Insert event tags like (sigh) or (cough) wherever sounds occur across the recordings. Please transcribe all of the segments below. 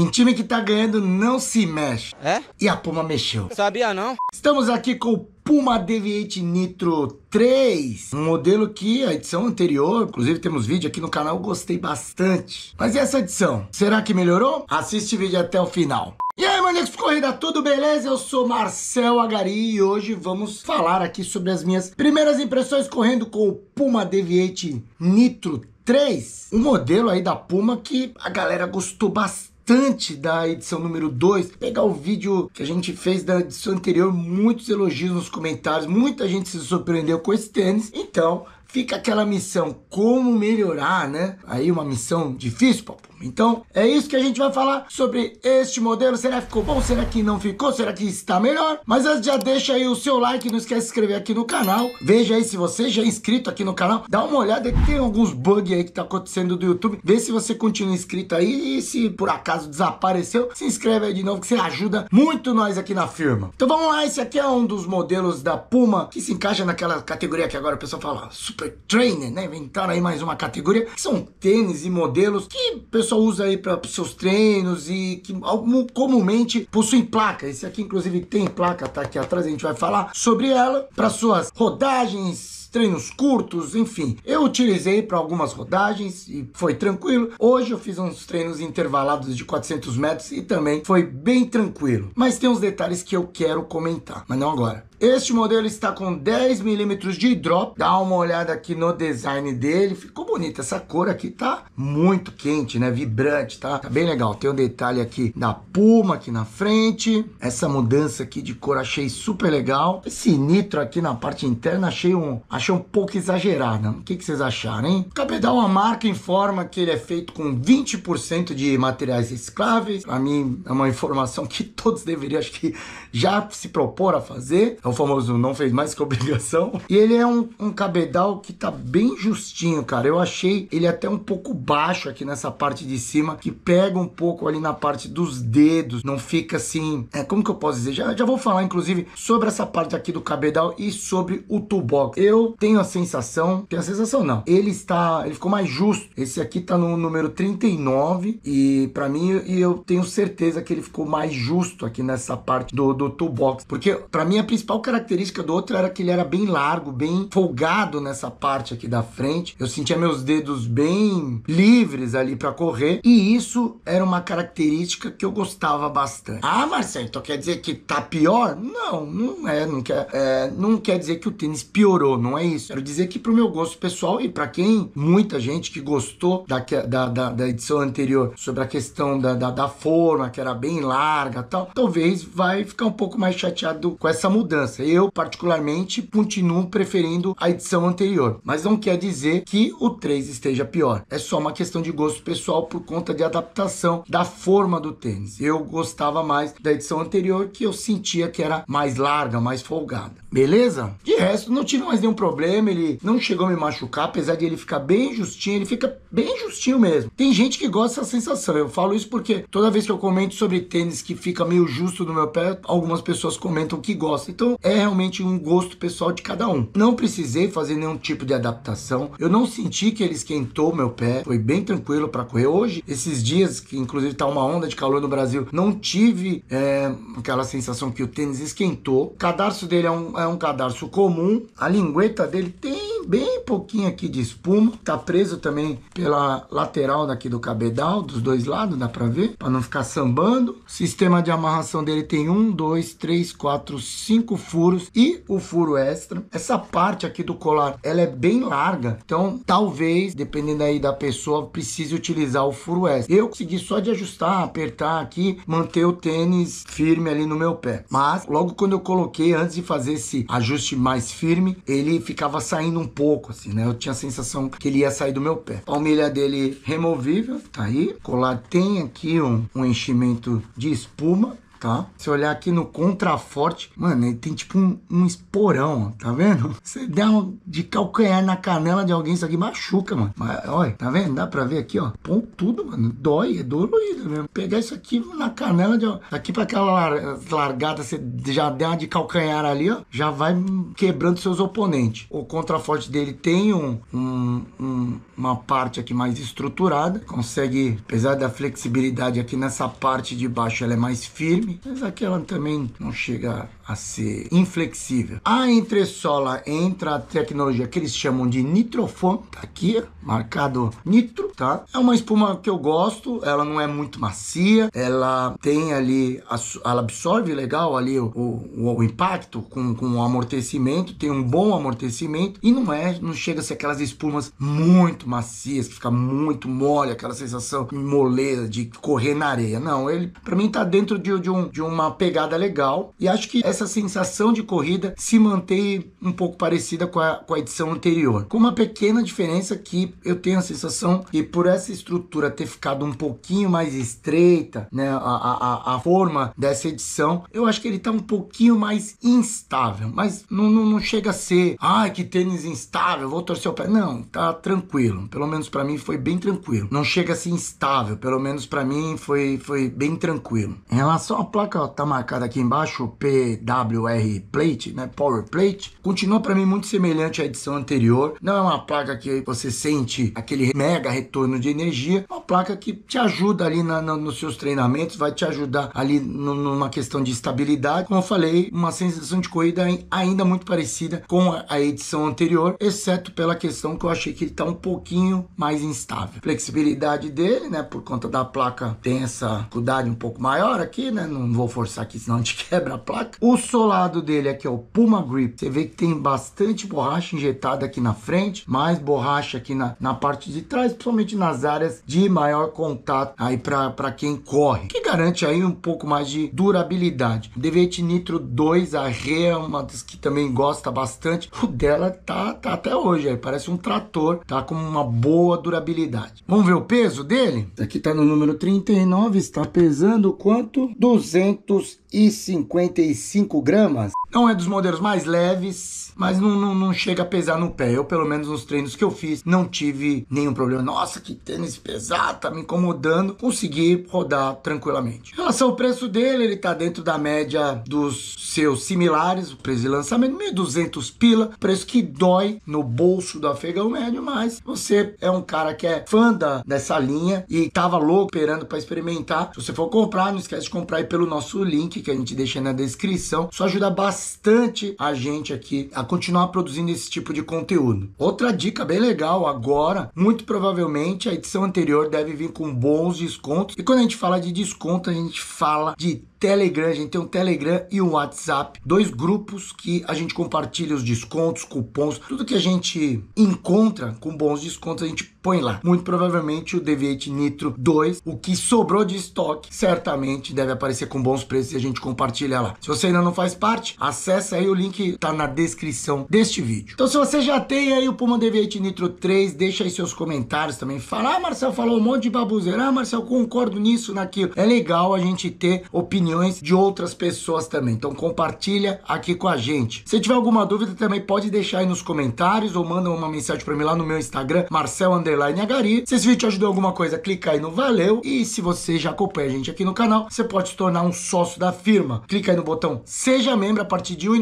Em time que tá ganhando não se mexe. É? E a Puma mexeu. Sabia não? Estamos aqui com o Puma Deviate Nitro 3, um modelo que a edição anterior, inclusive temos vídeo aqui no canal, gostei bastante. Mas e essa edição? Será que melhorou? Assiste o vídeo até o final. E aí, maníacos corrida, tudo beleza? Eu sou Marcel Agari e hoje vamos falar aqui sobre as minhas primeiras impressões correndo com o Puma Deviate Nitro 3, um modelo aí da Puma que a galera gostou bastante bastante da edição número 2, pegar o vídeo que a gente fez da edição anterior, muitos elogios nos comentários, muita gente se surpreendeu com esse tênis. Então, fica aquela missão como melhorar, né? Aí uma missão difícil, papo então, então, é isso que a gente vai falar sobre este modelo. Será que ficou bom? Será que não ficou? Será que está melhor? Mas antes, já deixa aí o seu like, não esquece de se inscrever aqui no canal. Veja aí se você já é inscrito aqui no canal. Dá uma olhada que tem alguns bugs aí que tá acontecendo do YouTube. Vê se você continua inscrito aí e se por acaso desapareceu, se inscreve aí de novo que você ajuda muito nós aqui na firma. Então vamos lá, esse aqui é um dos modelos da Puma que se encaixa naquela categoria que agora o pessoal fala super trainer, né? Inventaram aí mais uma categoria. Que são tênis e modelos que pessoal pessoal usa aí para seus treinos e que algum, comumente possuem placa. Esse aqui, inclusive, tem placa, tá aqui atrás, a gente vai falar sobre ela para suas rodagens treinos curtos, enfim. Eu utilizei para algumas rodagens e foi tranquilo. Hoje eu fiz uns treinos intervalados de 400 metros e também foi bem tranquilo. Mas tem uns detalhes que eu quero comentar, mas não agora. Este modelo está com 10 milímetros de drop. Dá uma olhada aqui no design dele. Ficou bonito essa cor aqui. Tá muito quente, né? Vibrante, tá? Tá bem legal. Tem um detalhe aqui na Puma aqui na frente. Essa mudança aqui de cor achei super legal. Esse nitro aqui na parte interna achei um... Achei um pouco exagerada. O que, que vocês acharam, hein? O cabedal é uma marca informa que ele é feito com 20% de materiais recicláveis. Pra mim, é uma informação que (laughs) todos deveriam, acho que, já se propor a fazer. É o famoso não fez mais que obrigação. E ele é um, um cabedal que tá bem justinho, cara. Eu achei ele até um pouco baixo aqui nessa parte de cima, que pega um pouco ali na parte dos dedos. Não fica assim... É, como que eu posso dizer? Já, já vou falar, inclusive, sobre essa parte aqui do cabedal e sobre o toolbox. Eu tenho a sensação, tenho a sensação não, ele está, ele ficou mais justo. Esse aqui tá no número 39 e para mim e eu tenho certeza que ele ficou mais justo aqui nessa parte do, do toolbox, porque para mim a principal característica do outro era que ele era bem largo, bem folgado nessa parte aqui da frente. Eu sentia meus dedos bem livres ali para correr e isso era uma característica que eu gostava bastante. Ah, Marcelo, então quer dizer que tá pior? Não, não é, não quer, é, não quer dizer que o tênis piorou, não é é isso. Quero dizer que, para o meu gosto pessoal e para quem, muita gente que gostou da, da, da, da edição anterior sobre a questão da, da, da, forma, que era bem larga tal, talvez vai ficar um pouco mais chateado com essa mudança. Eu, particularmente, continuo preferindo a edição anterior. Mas não quer dizer que o 3 esteja pior. É só uma questão de gosto pessoal por conta de adaptação da forma do tênis. Eu gostava mais da edição anterior, que eu sentia que era mais larga, mais folgada. Beleza? De resto, não tive mais nenhum problema problema, ele não chegou a me machucar, apesar de ele ficar bem justinho, ele fica bem justinho mesmo. Tem gente que gosta dessa sensação, eu falo isso porque toda vez que eu comento sobre tênis que fica meio justo no meu pé, algumas pessoas comentam que gostam. Então é realmente um gosto pessoal de cada um. Não precisei fazer nenhum tipo de adaptação, eu não senti que ele esquentou meu pé, foi bem tranquilo para correr. Hoje, esses dias que inclusive tá uma onda de calor no Brasil, não tive é, aquela sensação que o tênis esquentou. O cadarço dele é um, é um cadarço comum, a lingueta dele tem bem pouquinho aqui de espuma. Tá preso também pela lateral daqui do cabedal, dos dois lados, dá pra ver, pra não ficar sambando. Sistema de amarração dele tem um, dois, três, quatro, cinco furos e o furo extra. Essa parte aqui do colar, ela é bem larga, então talvez, dependendo aí da pessoa, precise utilizar o furo extra. Eu consegui só de ajustar, apertar aqui, manter o tênis firme ali no meu pé. Mas logo quando eu coloquei, antes de fazer esse ajuste mais firme, ele ficava saindo um pouco, assim, né? Eu tinha a sensação que ele ia sair do meu pé. Palmilha dele removível, tá aí. Colar tem aqui um, um enchimento de espuma, tá? Se olhar aqui no contraforte, mano, ele tem tipo um, um esporão, tá vendo? (laughs) Você dá um, de calcanhar na canela de alguém, isso aqui machuca, mano. Mas, olha, tá vendo? Dá pra ver aqui, ó. Põe tudo, mano. Dói, é dolorido mesmo. Pegar isso aqui na canela de aqui pra aquela lar, largada, você já dá de calcanhar ali, ó. Já vai quebrando seus oponentes. O contraforte dele tem um, um uma parte aqui mais estruturada, consegue, apesar da flexibilidade aqui nessa parte de baixo, ela é mais firme firme, mas aquela também não chega a ser inflexível. A entressola entra a tecnologia que eles chamam de nitrofon, tá aqui, marcado nitro, tá? É uma espuma que eu gosto, ela não é muito macia, ela tem ali, ela absorve legal ali o, o, o impacto com, com o amortecimento, tem um bom amortecimento e não é, não chega a ser aquelas espumas muito macias, que fica muito mole, aquela sensação moleza de correr na areia. Não, ele para mim tá dentro de, de um um, de uma pegada legal. E acho que essa sensação de corrida se mantém um pouco parecida com a, com a edição anterior. Com uma pequena diferença que eu tenho a sensação que por essa estrutura ter ficado um pouquinho mais estreita, né, a, a, a forma dessa edição, eu acho que ele tá um pouquinho mais instável, mas não, não, não chega a ser, ai, ah, que tênis instável, vou torcer o pé. Não, tá tranquilo, pelo menos para mim foi bem tranquilo. Não chega a ser instável, pelo menos para mim foi, foi bem tranquilo. Em relação à placa está marcada aqui embaixo, PWR Plate, né? Power Plate. Continua para mim muito semelhante à edição anterior. Não é uma placa que você sente aquele mega retorno de energia. É uma placa que te ajuda ali na, na, nos seus treinamentos, vai te ajudar ali no, numa questão de estabilidade. Como eu falei, uma sensação de corrida ainda muito parecida com a, a edição anterior, exceto pela questão que eu achei que ele está um pouquinho mais instável. Flexibilidade dele, né? Por conta da placa tem essa dificuldade um pouco maior aqui, né? não vou forçar aqui, senão a gente (laughs) quebra a placa. O solado dele aqui é o Puma Grip. Você vê que tem bastante borracha injetada aqui na frente, mais borracha aqui na, na parte de trás, principalmente nas áreas de maior contato aí para quem corre, que garante aí um pouco mais de durabilidade. O DVT Nitro 2, a Rê é uma das que também gosta bastante. O dela tá, tá até hoje, aí parece um trator, tá com uma boa durabilidade. Vamos ver o peso dele? Aqui tá no número 39, está pesando quanto? 200 200 e 55 gramas. Não é dos modelos mais leves, mas não, não, não, chega a pesar no pé. Eu, pelo menos nos treinos que eu fiz, não tive nenhum problema. Nossa, que tênis pesado, tá me incomodando. Consegui rodar tranquilamente. Em relação ao preço dele, ele tá dentro da média dos seus similares, o preço de lançamento, 1.200 pila, preço que dói no bolso do afegão médio, mas você é um cara que é fã da, dessa linha e tava louco esperando para experimentar. Se você for comprar, não esquece de comprar aí pelo nosso link que a gente deixa na descrição. Isso ajuda bastante a gente aqui a continuar produzindo esse tipo de conteúdo. Outra dica bem legal agora, muito provavelmente a edição anterior deve vir com bons descontos. E quando a gente fala de desconto, a gente fala de Telegram, a gente tem um Telegram e um WhatsApp, dois grupos que a gente compartilha os descontos, cupons, tudo que a gente encontra com bons descontos, a gente põe lá. Muito provavelmente o Deviate Nitro 2, o que sobrou de estoque, certamente deve aparecer com bons preços e a gente compartilha lá. Se você ainda não faz parte, acessa aí o link tá na descrição deste vídeo. Então se você já tem aí o Puma Deviate Nitro 3, deixa aí seus comentários também. Fala, ah, Marcel falou um monte de babuzeira, ah, Marcel, concordo nisso, naquilo. É legal a gente ter opinião opiniões de outras pessoas também. Então compartilha aqui com a gente. Se tiver alguma dúvida também pode deixar aí nos comentários ou manda uma mensagem para mim lá no meu Instagram, Marcel Agari. Se esse vídeo te ajudou alguma coisa, clica aí no valeu e se você já acompanha a gente aqui no canal, você pode se tornar um sócio da firma. Clica aí no botão seja membro a partir de R$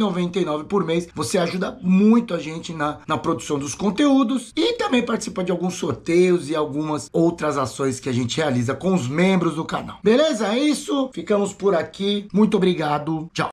por mês. Você ajuda muito a gente na, na produção dos conteúdos e também participa de alguns sorteios e algumas outras ações que a gente realiza com os membros do canal. Beleza? É isso. Ficamos por aqui. Muito obrigado. Tchau.